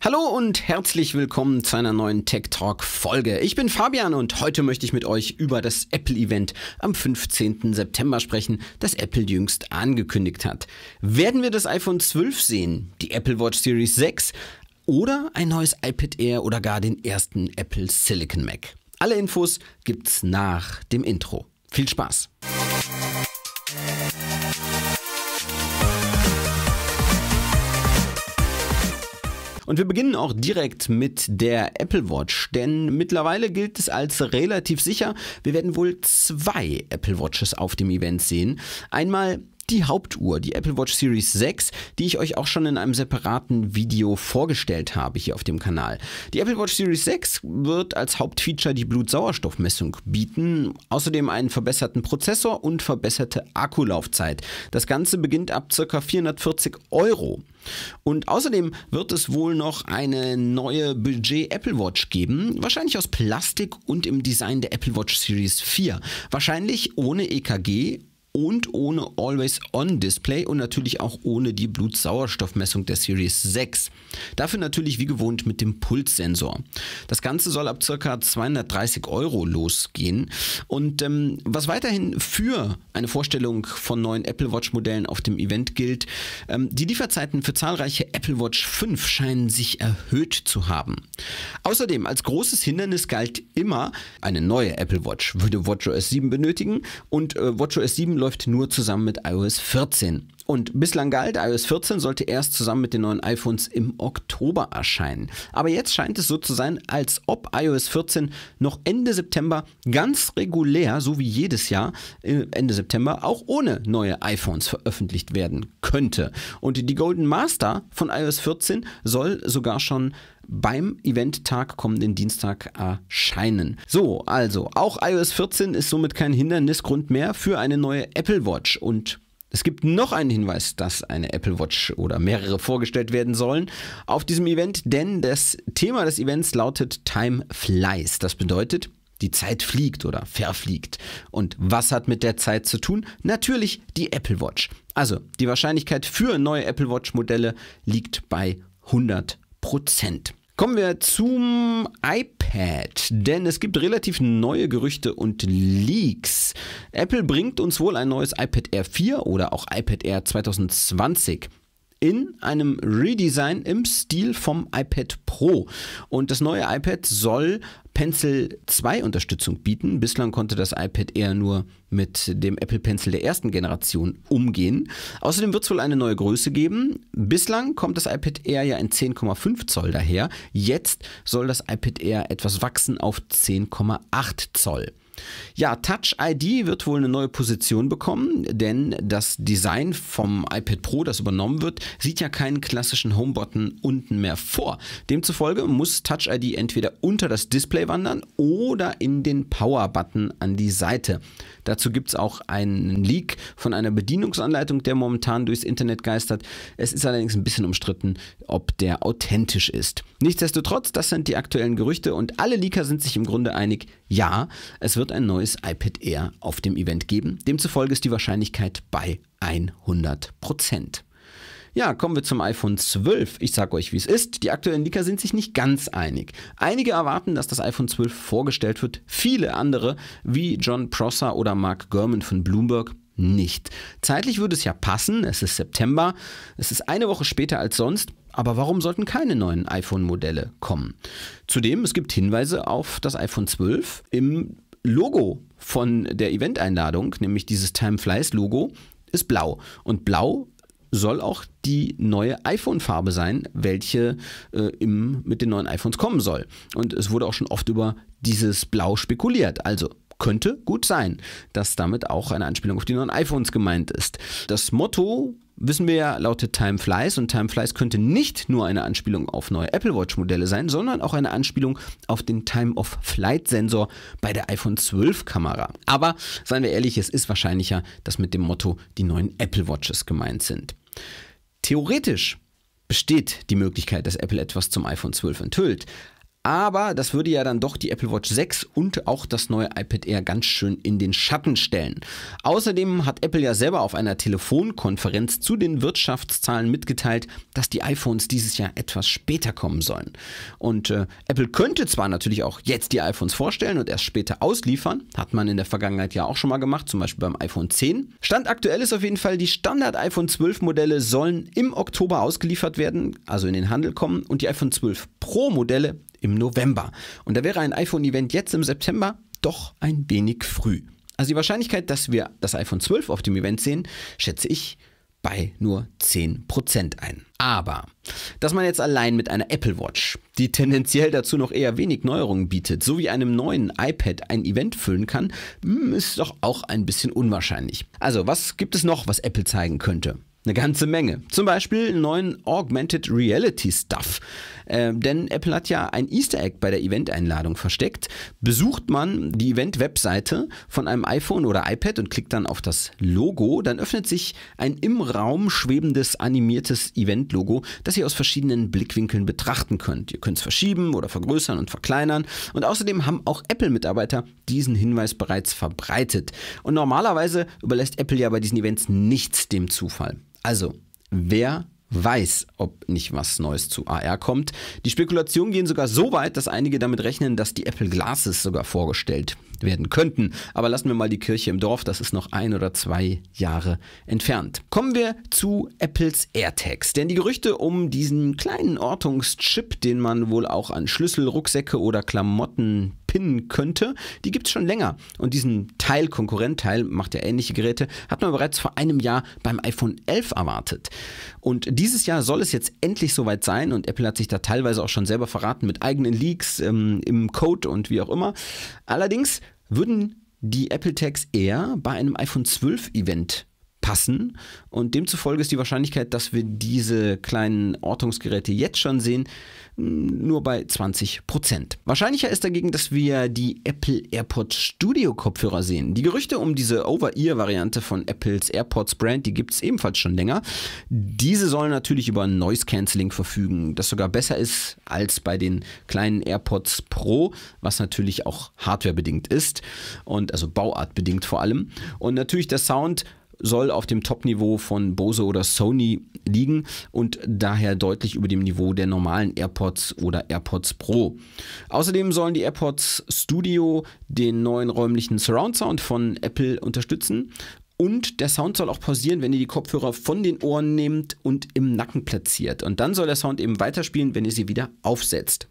Hallo und herzlich willkommen zu einer neuen Tech Talk Folge. Ich bin Fabian und heute möchte ich mit euch über das Apple Event am 15. September sprechen, das Apple jüngst angekündigt hat. Werden wir das iPhone 12 sehen, die Apple Watch Series 6 oder ein neues iPad Air oder gar den ersten Apple Silicon Mac? Alle Infos gibt's nach dem Intro. Viel Spaß! Und wir beginnen auch direkt mit der Apple Watch, denn mittlerweile gilt es als relativ sicher. Wir werden wohl zwei Apple Watches auf dem Event sehen. Einmal die Hauptuhr, die Apple Watch Series 6, die ich euch auch schon in einem separaten Video vorgestellt habe hier auf dem Kanal. Die Apple Watch Series 6 wird als Hauptfeature die Blutsauerstoffmessung bieten, außerdem einen verbesserten Prozessor und verbesserte Akkulaufzeit. Das Ganze beginnt ab ca. 440 Euro. Und außerdem wird es wohl noch eine neue Budget Apple Watch geben, wahrscheinlich aus Plastik und im Design der Apple Watch Series 4. Wahrscheinlich ohne EKG und ohne Always-On-Display und natürlich auch ohne die Blutsauerstoffmessung der Series 6. Dafür natürlich wie gewohnt mit dem Pulssensor. Das Ganze soll ab ca. 230 Euro losgehen. Und ähm, was weiterhin für eine Vorstellung von neuen Apple Watch-Modellen auf dem Event gilt, ähm, die Lieferzeiten für zahlreiche Apple Watch 5 scheinen sich erhöht zu haben. Außerdem als großes Hindernis galt immer, eine neue Apple Watch würde WatchOS 7 benötigen und äh, WatchOS 7 läuft läuft nur zusammen mit iOS 14. Und bislang galt, iOS 14 sollte erst zusammen mit den neuen iPhones im Oktober erscheinen. Aber jetzt scheint es so zu sein, als ob iOS 14 noch Ende September ganz regulär, so wie jedes Jahr, äh, Ende September auch ohne neue iPhones veröffentlicht werden könnte. Und die Golden Master von iOS 14 soll sogar schon beim Eventtag kommenden Dienstag erscheinen. So, also auch iOS 14 ist somit kein Hindernisgrund mehr für eine neue Apple Watch und es gibt noch einen Hinweis, dass eine Apple Watch oder mehrere vorgestellt werden sollen auf diesem Event, denn das Thema des Events lautet Time Flies. Das bedeutet, die Zeit fliegt oder verfliegt. Und was hat mit der Zeit zu tun? Natürlich die Apple Watch. Also die Wahrscheinlichkeit für neue Apple Watch Modelle liegt bei 100 Prozent. Kommen wir zum iPad, denn es gibt relativ neue Gerüchte und Leaks. Apple bringt uns wohl ein neues iPad Air 4 oder auch iPad Air 2020 in einem Redesign im Stil vom iPad Pro. Und das neue iPad soll Pencil 2 Unterstützung bieten. Bislang konnte das iPad eher nur mit dem Apple Pencil der ersten Generation umgehen. Außerdem wird es wohl eine neue Größe geben. Bislang kommt das iPad Air ja in 10,5 Zoll daher. Jetzt soll das iPad Air etwas wachsen auf 10,8 Zoll. Ja, Touch ID wird wohl eine neue Position bekommen, denn das Design vom iPad Pro, das übernommen wird, sieht ja keinen klassischen Homebutton unten mehr vor. Demzufolge muss Touch ID entweder unter das Display wandern oder in den Power-Button an die Seite. Dazu gibt es auch einen Leak von einer Bedienungsanleitung, der momentan durchs Internet geistert. Es ist allerdings ein bisschen umstritten, ob der authentisch ist. Nichtsdestotrotz, das sind die aktuellen Gerüchte und alle Leaker sind sich im Grunde einig, ja, es wird ein neues iPad Air auf dem Event geben. Demzufolge ist die Wahrscheinlichkeit bei 100 Prozent. Ja, kommen wir zum iPhone 12. Ich sage euch, wie es ist. Die aktuellen Leaker sind sich nicht ganz einig. Einige erwarten, dass das iPhone 12 vorgestellt wird, viele andere, wie John Prosser oder Mark Gurman von Bloomberg, nicht. Zeitlich würde es ja passen, es ist September, es ist eine Woche später als sonst, aber warum sollten keine neuen iPhone-Modelle kommen? Zudem, es gibt Hinweise auf das iPhone 12 im Logo von der Eventeinladung, nämlich dieses Time Flies Logo, ist blau. Und blau soll auch die neue iPhone-Farbe sein, welche äh, im, mit den neuen iPhones kommen soll. Und es wurde auch schon oft über dieses Blau spekuliert. Also könnte gut sein, dass damit auch eine Anspielung auf die neuen iPhones gemeint ist. Das Motto wissen wir ja, lautet Time Flies und Time Flies könnte nicht nur eine Anspielung auf neue Apple Watch Modelle sein, sondern auch eine Anspielung auf den Time of Flight Sensor bei der iPhone 12 Kamera. Aber seien wir ehrlich, es ist wahrscheinlicher, dass mit dem Motto die neuen Apple Watches gemeint sind. Theoretisch besteht die Möglichkeit, dass Apple etwas zum iPhone 12 enthüllt. Aber das würde ja dann doch die Apple Watch 6 und auch das neue iPad Air ganz schön in den Schatten stellen. Außerdem hat Apple ja selber auf einer Telefonkonferenz zu den Wirtschaftszahlen mitgeteilt, dass die iPhones dieses Jahr etwas später kommen sollen. Und äh, Apple könnte zwar natürlich auch jetzt die iPhones vorstellen und erst später ausliefern, hat man in der Vergangenheit ja auch schon mal gemacht, zum Beispiel beim iPhone 10. Stand aktuell ist auf jeden Fall, die Standard iPhone 12 Modelle sollen im Oktober ausgeliefert werden, also in den Handel kommen, und die iPhone 12 Pro Modelle im November. Und da wäre ein iPhone-Event jetzt im September doch ein wenig früh. Also die Wahrscheinlichkeit, dass wir das iPhone 12 auf dem Event sehen, schätze ich bei nur 10% ein. Aber, dass man jetzt allein mit einer Apple Watch, die tendenziell dazu noch eher wenig Neuerungen bietet, sowie einem neuen iPad ein Event füllen kann, hm, ist doch auch ein bisschen unwahrscheinlich. Also, was gibt es noch, was Apple zeigen könnte? Eine ganze Menge. Zum Beispiel neuen Augmented Reality Stuff. Äh, denn Apple hat ja ein Easter Egg bei der Event-Einladung versteckt. Besucht man die Event-Webseite von einem iPhone oder iPad und klickt dann auf das Logo, dann öffnet sich ein im Raum schwebendes animiertes Event-Logo, das ihr aus verschiedenen Blickwinkeln betrachten könnt. Ihr könnt es verschieben oder vergrößern und verkleinern. Und außerdem haben auch Apple-Mitarbeiter diesen Hinweis bereits verbreitet. Und normalerweise überlässt Apple ja bei diesen Events nichts dem Zufall. Also, wer weiß, ob nicht was Neues zu AR kommt. Die Spekulationen gehen sogar so weit, dass einige damit rechnen, dass die Apple Glasses sogar vorgestellt werden könnten. Aber lassen wir mal die Kirche im Dorf, das ist noch ein oder zwei Jahre entfernt. Kommen wir zu Apples AirTags, denn die Gerüchte um diesen kleinen Ortungschip, den man wohl auch an Schlüssel, Rucksäcke oder Klamotten pinnen könnte, die gibt es schon länger. Und diesen Teil, Konkurrent Teil, macht ja ähnliche Geräte, hat man bereits vor einem Jahr beim iPhone 11 erwartet. Und dieses Jahr soll es jetzt endlich soweit sein und Apple hat sich da teilweise auch schon selber verraten mit eigenen Leaks ähm, im Code und wie auch immer. Allerdings würden die Apple Tags eher bei einem iPhone 12 Event passen. Und demzufolge ist die Wahrscheinlichkeit, dass wir diese kleinen Ortungsgeräte jetzt schon sehen, hm, nur bei 20%. Wahrscheinlicher ist dagegen, dass wir die Apple AirPods Studio Kopfhörer sehen. Die Gerüchte um diese Over-Ear-Variante von Apples AirPods Brand, die gibt es ebenfalls schon länger. Diese sollen natürlich über Noise Cancelling verfügen, das sogar besser ist als bei den kleinen AirPods Pro, was natürlich auch hardwarebedingt ist und also bauartbedingt vor allem. Und natürlich der Sound soll auf dem Top-Niveau von Bose oder Sony liegen und daher deutlich über dem Niveau der normalen AirPods oder AirPods Pro. Außerdem sollen die AirPods Studio den neuen räumlichen Surround Sound von Apple unterstützen und der Sound soll auch pausieren, wenn ihr die Kopfhörer von den Ohren nehmt und im Nacken platziert. Und dann soll der Sound eben weiterspielen, wenn ihr sie wieder aufsetzt.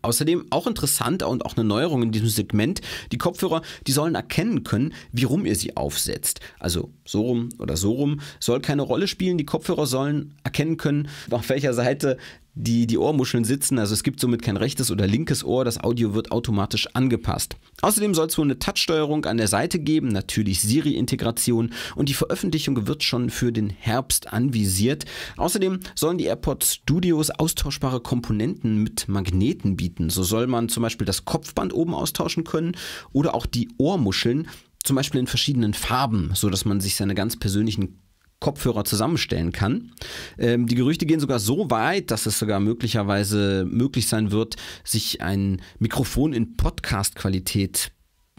Außerdem auch interessant und auch eine Neuerung in diesem Segment, die Kopfhörer, die sollen erkennen können, wie rum ihr sie aufsetzt. Also so rum oder so rum soll keine Rolle spielen. Die Kopfhörer sollen erkennen können, auf welcher Seite die, die Ohrmuscheln sitzen. Also es gibt somit kein rechtes oder linkes Ohr. Das Audio wird automatisch angepasst. Außerdem soll es wohl eine Touchsteuerung an der Seite geben, natürlich Siri-Integration und die Veröffentlichung wird schon für den Herbst anvisiert. Außerdem sollen die AirPods Studios austauschbare Komponenten mit Magneten bieten. So soll man zum Beispiel das Kopfband oben austauschen können oder auch die Ohrmuscheln zum Beispiel in verschiedenen Farben, so dass man sich seine ganz persönlichen Kopfhörer zusammenstellen kann. Ähm, die Gerüchte gehen sogar so weit, dass es sogar möglicherweise möglich sein wird, sich ein Mikrofon in Podcast-Qualität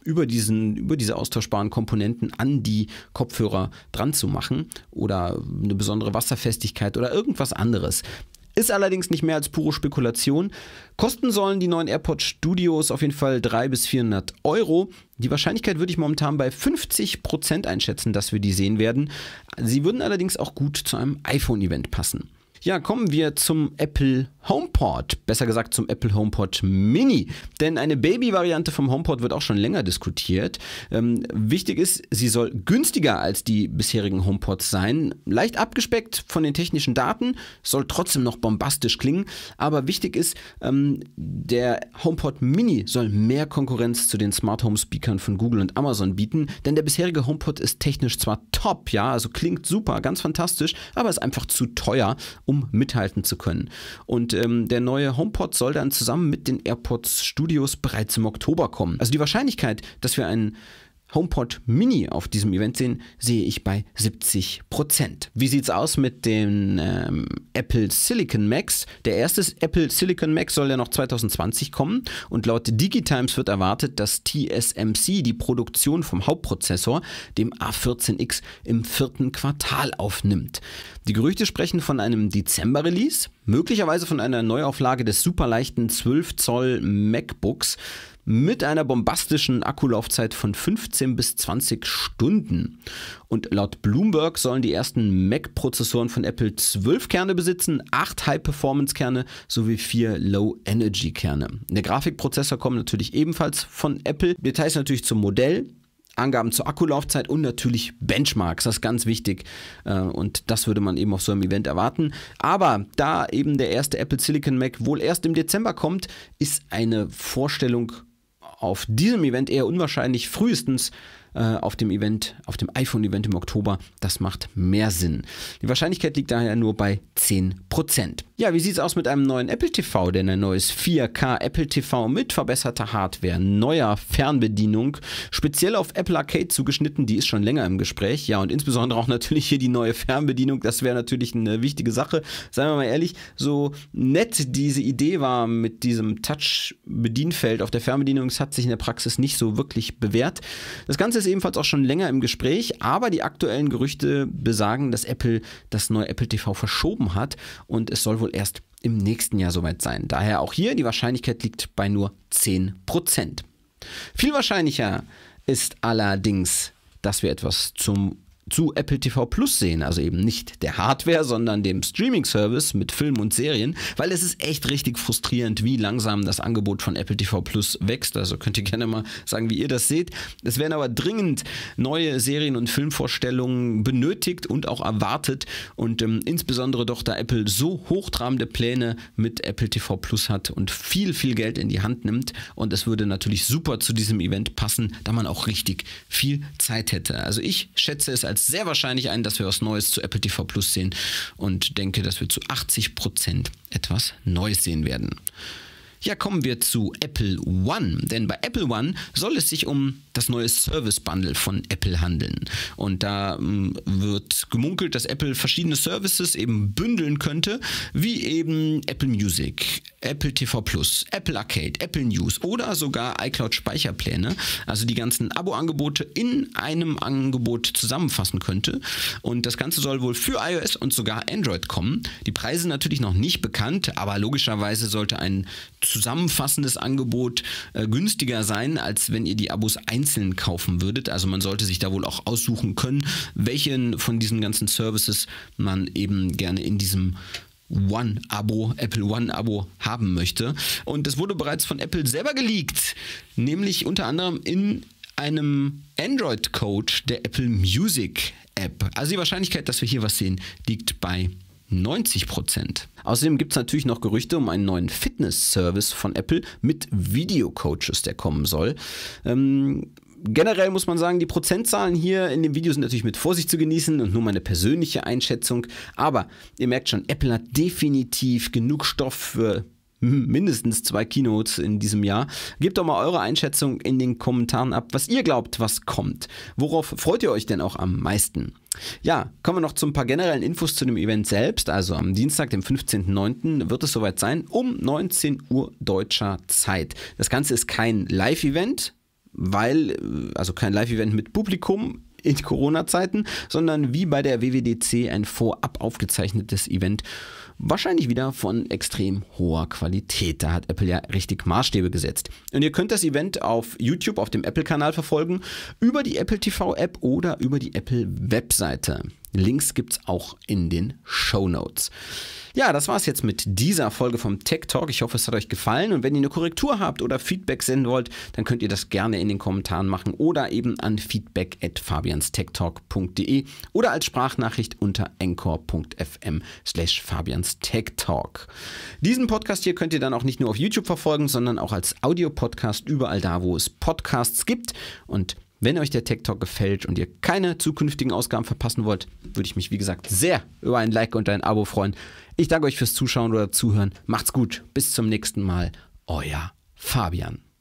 über, diesen, über diese austauschbaren Komponenten an die Kopfhörer dran zu machen oder eine besondere Wasserfestigkeit oder irgendwas anderes. Ist allerdings nicht mehr als pure Spekulation. Kosten sollen die neuen AirPod Studios auf jeden Fall 300 bis 400 Euro. Die Wahrscheinlichkeit würde ich momentan bei 50% Prozent einschätzen, dass wir die sehen werden. Sie würden allerdings auch gut zu einem iPhone-Event passen. Ja, kommen wir zum Apple HomePod, besser gesagt zum Apple HomePod Mini. Denn eine Baby-Variante vom HomePod wird auch schon länger diskutiert. Ähm, wichtig ist, sie soll günstiger als die bisherigen HomePods sein. Leicht abgespeckt von den technischen Daten, soll trotzdem noch bombastisch klingen. Aber wichtig ist, ähm, der HomePod Mini soll mehr Konkurrenz zu den Smart Home Speakern von Google und Amazon bieten. Denn der bisherige HomePod ist technisch zwar top, ja, also klingt super, ganz fantastisch, aber ist einfach zu teuer, um um mithalten zu können. Und ähm, der neue HomePod soll dann zusammen mit den AirPods Studios bereits im Oktober kommen. Also die Wahrscheinlichkeit, dass wir einen HomePod Mini auf diesem Event sehen, sehe ich bei 70%. Wie sieht es aus mit den ähm, Apple Silicon Macs? Der erste Apple Silicon Mac soll ja noch 2020 kommen und laut Digitimes wird erwartet, dass TSMC die Produktion vom Hauptprozessor, dem A14X, im vierten Quartal aufnimmt. Die Gerüchte sprechen von einem Dezember-Release, möglicherweise von einer Neuauflage des superleichten 12 Zoll MacBooks mit einer bombastischen Akkulaufzeit von 15 bis 20 Stunden. Und laut Bloomberg sollen die ersten Mac-Prozessoren von Apple 12 Kerne besitzen, 8 High-Performance-Kerne sowie 4 Low-Energy-Kerne. Der Grafikprozessor kommt natürlich ebenfalls von Apple. Details natürlich zum Modell, Angaben zur Akkulaufzeit und natürlich Benchmarks, das ist ganz wichtig. Äh, und das würde man eben auf so einem Event erwarten. Aber da eben der erste Apple Silicon Mac wohl erst im Dezember kommt, ist eine Vorstellung auf diesem Event eher unwahrscheinlich frühestens äh, auf dem Event, auf dem iPhone-Event im Oktober. Das macht mehr Sinn. Die Wahrscheinlichkeit liegt daher nur bei 10%. Ja, wie sieht es aus mit einem neuen Apple TV? Denn ein neues 4K Apple TV mit verbesserter Hardware, neuer Fernbedienung, speziell auf Apple Arcade zugeschnitten, die ist schon länger im Gespräch. Ja, und insbesondere auch natürlich hier die neue Fernbedienung. Das wäre natürlich eine wichtige Sache. Seien wir mal ehrlich, so nett diese Idee war mit diesem Touch-Bedienfeld auf der Fernbedienung, es hat sich in der Praxis nicht so wirklich bewährt. Das Ganze ist ist ebenfalls auch schon länger im Gespräch, aber die aktuellen Gerüchte besagen, dass Apple das neue Apple TV verschoben hat und es soll wohl erst im nächsten Jahr soweit sein. Daher auch hier die Wahrscheinlichkeit liegt bei nur 10%. Viel wahrscheinlicher ist allerdings, dass wir etwas zum zu Apple TV Plus sehen, also eben nicht der Hardware, sondern dem Streaming-Service mit Filmen und Serien, weil es ist echt richtig frustrierend, wie langsam das Angebot von Apple TV Plus wächst. Also könnt ihr gerne mal sagen, wie ihr das seht. Es werden aber dringend neue Serien und Filmvorstellungen benötigt und auch erwartet und ähm, insbesondere doch, da Apple so hochtrabende Pläne mit Apple TV Plus hat und viel, viel Geld in die Hand nimmt und es würde natürlich super zu diesem Event passen, da man auch richtig viel Zeit hätte. Also ich schätze es als als sehr wahrscheinlich ein, dass wir was Neues zu Apple TV Plus sehen und denke, dass wir zu 80 Prozent etwas Neues sehen werden. Ja, kommen wir zu Apple One. Denn bei Apple One soll es sich um das neue Service Bundle von Apple handeln. Und da hm, wird gemunkelt, dass Apple verschiedene Services eben bündeln könnte, wie eben Apple Music, Apple TV Plus, Apple Arcade, Apple News oder sogar iCloud Speicherpläne. Also die ganzen Abo-Angebote in einem Angebot zusammenfassen könnte. Und das Ganze soll wohl für iOS und sogar Android kommen. Die Preise natürlich noch nicht bekannt, aber logischerweise sollte ein zusammenfassendes Angebot äh, günstiger sein, als wenn ihr die Abos einzeln kaufen würdet. Also man sollte sich da wohl auch aussuchen können, welchen von diesen ganzen Services man eben gerne in diesem One-Abo, Apple One-Abo haben möchte. Und das wurde bereits von Apple selber geleakt, nämlich unter anderem in einem Android-Code der Apple Music App. Also die Wahrscheinlichkeit, dass wir hier was sehen, liegt bei 90 Prozent. Außerdem gibt es natürlich noch Gerüchte um einen neuen Fitness-Service von Apple mit Videocoaches, der kommen soll. Ähm, generell muss man sagen, die Prozentzahlen hier in dem Video sind natürlich mit Vorsicht zu genießen und nur meine persönliche Einschätzung. Aber ihr merkt schon, Apple hat definitiv genug Stoff für mindestens zwei Keynotes in diesem Jahr. Gebt doch mal eure Einschätzung in den Kommentaren ab, was ihr glaubt, was kommt. Worauf freut ihr euch denn auch am meisten? Ja, kommen wir noch zu ein paar generellen Infos zu dem Event selbst. Also am Dienstag, dem 15.09. wird es soweit sein, um 19 Uhr deutscher Zeit. Das Ganze ist kein Live-Event, weil, äh, also kein Live-Event mit Publikum in Corona-Zeiten, sondern wie bei der WWDC ein vorab aufgezeichnetes Event. Wahrscheinlich wieder von extrem hoher Qualität. Da hat Apple ja richtig Maßstäbe gesetzt. Und ihr könnt das Event auf YouTube, auf dem Apple-Kanal verfolgen, über die Apple TV-App oder über die Apple-Webseite. Links gibt es auch in den Show Notes. Ja, das war es jetzt mit dieser Folge vom Tech Talk. Ich hoffe, es hat euch gefallen. Und wenn ihr eine Korrektur habt oder Feedback senden wollt, dann könnt ihr das gerne in den Kommentaren machen oder eben an feedback at feedback.fabianstechtalk.de oder als Sprachnachricht unter anchor.fm slash fabianstechtalk. Diesen Podcast hier könnt ihr dann auch nicht nur auf YouTube verfolgen, sondern auch als Audiopodcast überall da, wo es Podcasts gibt. Und wenn euch der Tech Talk gefällt und ihr keine zukünftigen Ausgaben verpassen wollt, würde ich mich wie gesagt sehr über ein Like und ein Abo freuen. Ich danke euch fürs Zuschauen oder Zuhören. Macht's gut. Bis zum nächsten Mal. Euer Fabian.